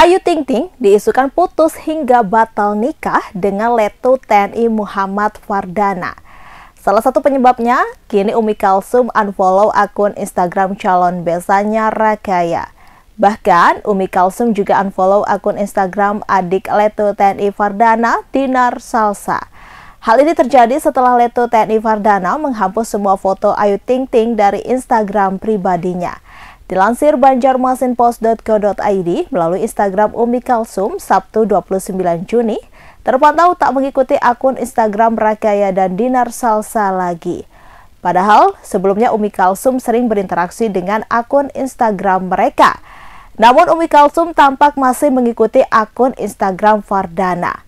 Ayu Ting Ting diisukan putus hingga batal nikah dengan Letu TNI Muhammad Fardana. Salah satu penyebabnya, kini Umi Kalsum unfollow akun Instagram calon besanya Rakaya. Bahkan, Umi Kalsum juga unfollow akun Instagram adik Letu TNI Fardana, Dinar Salsa. Hal ini terjadi setelah Letu TNI Fardana menghapus semua foto Ayu Ting Ting dari Instagram pribadinya. Dilansir banjarmasinpost.co.id melalui Instagram Umi Kalsum Sabtu 29 Juni, terpantau tak mengikuti akun Instagram Rakaya dan Dinar Salsa lagi. Padahal sebelumnya Umi Kalsum sering berinteraksi dengan akun Instagram mereka. Namun Umi Kalsum tampak masih mengikuti akun Instagram Fardana.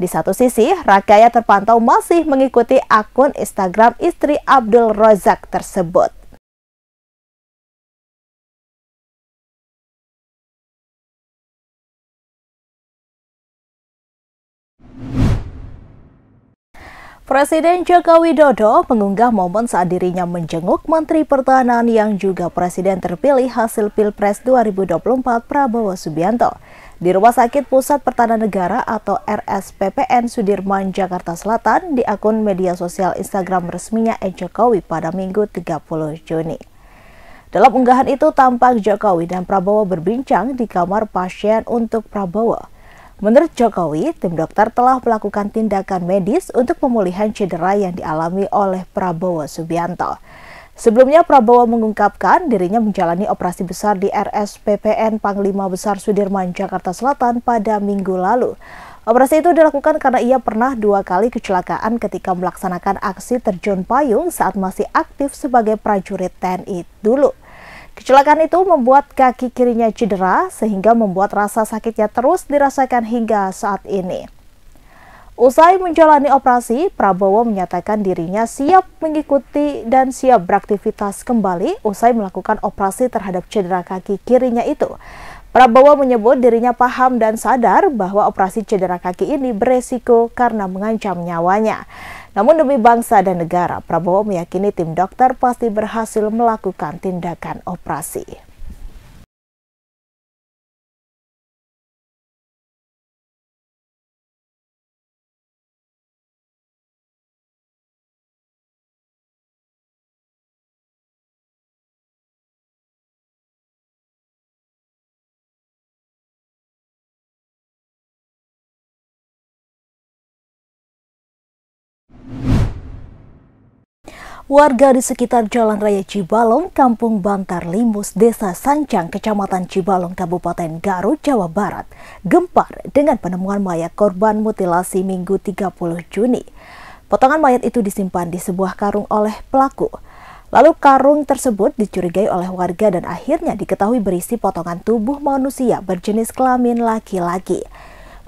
Di satu sisi, Rakaya terpantau masih mengikuti akun Instagram istri Abdul Rozak tersebut. Presiden Joko Widodo mengunggah momen saat dirinya menjenguk Menteri Pertahanan yang juga Presiden terpilih hasil Pilpres 2024 Prabowo Subianto di Rumah Sakit Pusat Pertahanan Negara atau RSPPN Sudirman, Jakarta Selatan di akun media sosial Instagram resminya E. Jokowi pada Minggu 30 Juni. Dalam unggahan itu tampak Jokowi dan Prabowo berbincang di kamar pasien untuk Prabowo. Menurut Jokowi, tim dokter telah melakukan tindakan medis untuk pemulihan cedera yang dialami oleh Prabowo Subianto. Sebelumnya Prabowo mengungkapkan dirinya menjalani operasi besar di RSPPN Panglima Besar Sudirman Jakarta Selatan pada minggu lalu. Operasi itu dilakukan karena ia pernah dua kali kecelakaan ketika melaksanakan aksi terjun payung saat masih aktif sebagai prajurit TNI dulu. Kecelakaan itu membuat kaki kirinya cedera sehingga membuat rasa sakitnya terus dirasakan hingga saat ini. Usai menjalani operasi, Prabowo menyatakan dirinya siap mengikuti dan siap beraktivitas kembali usai melakukan operasi terhadap cedera kaki kirinya itu. Prabowo menyebut dirinya paham dan sadar bahwa operasi cedera kaki ini beresiko karena mengancam nyawanya. Namun demi bangsa dan negara, Prabowo meyakini tim dokter pasti berhasil melakukan tindakan operasi. warga di sekitar Jalan Raya Cibalong, Kampung Bantar Limus, Desa Sancang, Kecamatan Cibalong, Kabupaten Garut, Jawa Barat, gempar dengan penemuan mayat korban mutilasi Minggu 30 Juni. Potongan mayat itu disimpan di sebuah karung oleh pelaku. Lalu karung tersebut dicurigai oleh warga dan akhirnya diketahui berisi potongan tubuh manusia berjenis kelamin laki-laki.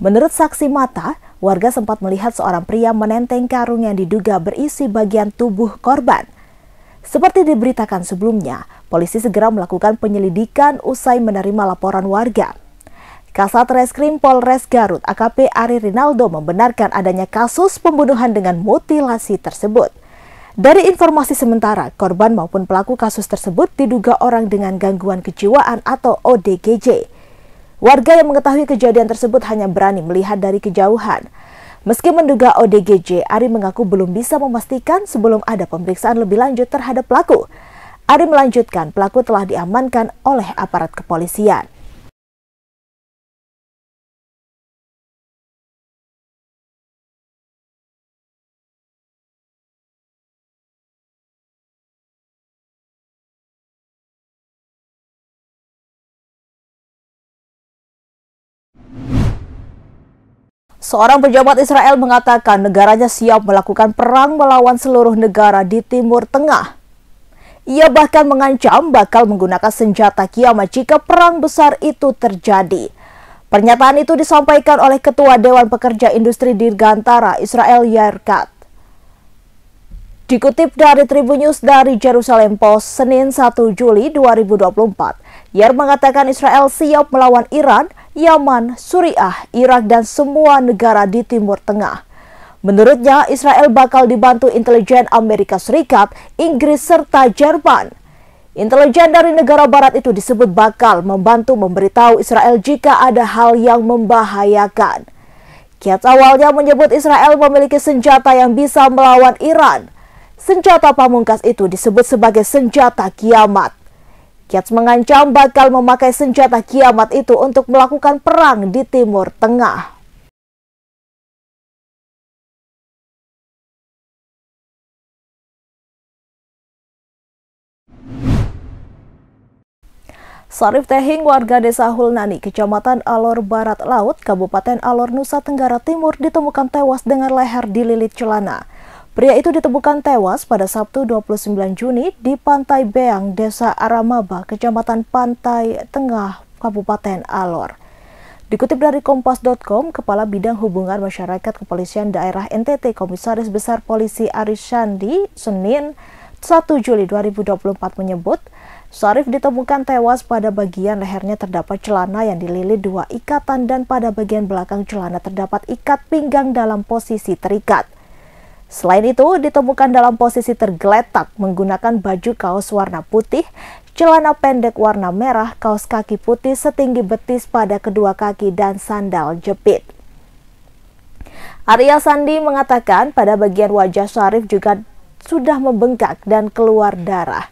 Menurut saksi mata, warga sempat melihat seorang pria menenteng karung yang diduga berisi bagian tubuh korban. Seperti diberitakan sebelumnya, polisi segera melakukan penyelidikan usai menerima laporan warga. Kasat Reskrim Polres Garut AKP Ari Rinaldo membenarkan adanya kasus pembunuhan dengan mutilasi tersebut. Dari informasi sementara, korban maupun pelaku kasus tersebut diduga orang dengan gangguan kejiwaan atau ODGJ. Warga yang mengetahui kejadian tersebut hanya berani melihat dari kejauhan. Meski menduga ODGJ, Ari mengaku belum bisa memastikan sebelum ada pemeriksaan lebih lanjut terhadap pelaku. Ari melanjutkan, pelaku telah diamankan oleh aparat kepolisian. Seorang pejabat Israel mengatakan negaranya siap melakukan perang melawan seluruh negara di Timur Tengah. Ia bahkan mengancam bakal menggunakan senjata kiamat jika perang besar itu terjadi. Pernyataan itu disampaikan oleh Ketua Dewan Pekerja Industri Dirgantara Israel Yarkat. Dikutip dari Tribun News dari Jerusalem Post, Senin 1 Juli 2024, Yair mengatakan Israel siap melawan Iran – Yaman, Suriah, Irak, dan semua negara di Timur Tengah. Menurutnya, Israel bakal dibantu intelijen Amerika Serikat, Inggris, serta Jerman. Intelijen dari negara barat itu disebut bakal membantu memberitahu Israel jika ada hal yang membahayakan. Kiat awalnya menyebut Israel memiliki senjata yang bisa melawan Iran. Senjata pamungkas itu disebut sebagai senjata kiamat. Kiat mengancam bakal memakai senjata kiamat itu untuk melakukan perang di Timur Tengah. Sarif Tehing warga desa Hulnani, kecamatan Alor Barat Laut, Kabupaten Alor Nusa Tenggara Timur ditemukan tewas dengan leher dililit celana. Pria itu ditemukan tewas pada Sabtu 29 Juni di Pantai Beang, Desa Aramaba, Kecamatan Pantai Tengah, Kabupaten Alor. Dikutip dari Kompas.com, Kepala Bidang Hubungan Masyarakat Kepolisian Daerah NTT Komisaris Besar Polisi Aris Shandi, Senin 1 Juli 2024 menyebut, Sarif ditemukan tewas pada bagian lehernya terdapat celana yang dililit dua ikatan dan pada bagian belakang celana terdapat ikat pinggang dalam posisi terikat. Selain itu, ditemukan dalam posisi tergeletak menggunakan baju kaos warna putih, celana pendek warna merah, kaos kaki putih setinggi betis pada kedua kaki, dan sandal jepit. Arya Sandi mengatakan pada bagian wajah Syarif juga sudah membengkak dan keluar darah.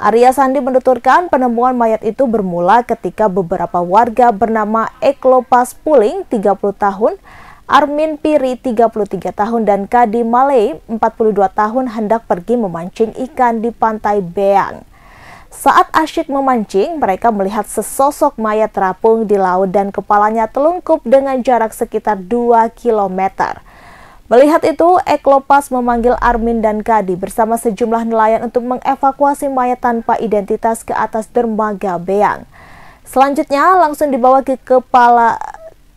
Arya Sandi menuturkan penemuan mayat itu bermula ketika beberapa warga bernama Eklopas Puling 30 tahun Armin Piri 33 tahun dan Kadi Malay 42 tahun hendak pergi memancing ikan di pantai Beang. Saat asyik memancing, mereka melihat sesosok mayat terapung di laut dan kepalanya telungkup dengan jarak sekitar 2 km. Melihat itu, Eklopas memanggil Armin dan Kadi bersama sejumlah nelayan untuk mengevakuasi mayat tanpa identitas ke atas dermaga Beang. Selanjutnya langsung dibawa ke kepala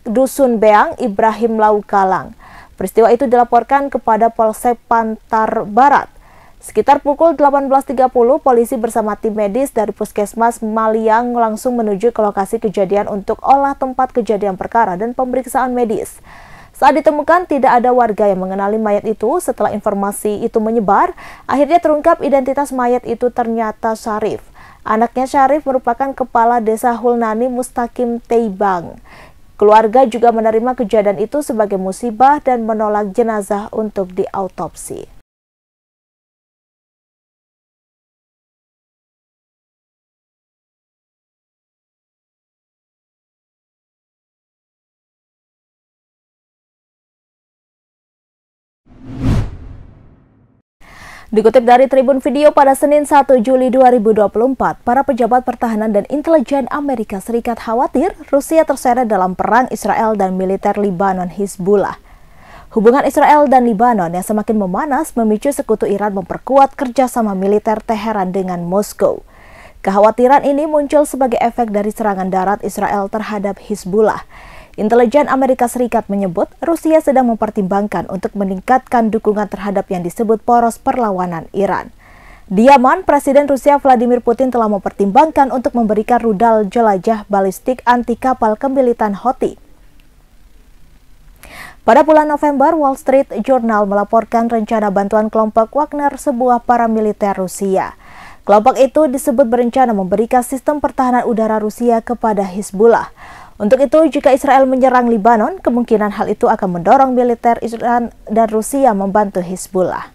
Dusun Beang Ibrahim Laukalang. Peristiwa itu dilaporkan kepada Polsek Pantar Barat. Sekitar pukul 18.30, polisi bersama tim medis dari Puskesmas Maliang langsung menuju ke lokasi kejadian untuk olah tempat kejadian perkara dan pemeriksaan medis. Saat ditemukan, tidak ada warga yang mengenali mayat itu. Setelah informasi itu menyebar, akhirnya terungkap identitas mayat itu ternyata Syarif. Anaknya Syarif merupakan kepala desa Hulnani Mustakim Teibang. Keluarga juga menerima kejadian itu sebagai musibah dan menolak jenazah untuk diautopsi. Dikutip dari Tribun Video pada Senin 1 Juli 2024, para pejabat pertahanan dan intelijen Amerika Serikat khawatir Rusia terseret dalam perang Israel dan militer Libanon Hizbullah. Hubungan Israel dan Libanon yang semakin memanas memicu sekutu Iran memperkuat kerjasama militer Teheran dengan Moskow. Kekhawatiran ini muncul sebagai efek dari serangan darat Israel terhadap Hizbullah Intelijen Amerika Serikat menyebut Rusia sedang mempertimbangkan untuk meningkatkan dukungan terhadap yang disebut poros perlawanan Iran. Di Yaman, Presiden Rusia Vladimir Putin telah mempertimbangkan untuk memberikan rudal jelajah balistik anti kapal kemilitan Houthi. Pada bulan November, Wall Street Journal melaporkan rencana bantuan kelompok Wagner sebuah paramiliter Rusia. Kelompok itu disebut berencana memberikan sistem pertahanan udara Rusia kepada Hizbullah. Untuk itu, jika Israel menyerang Lebanon, kemungkinan hal itu akan mendorong militer Israel dan Rusia membantu Hizbullah.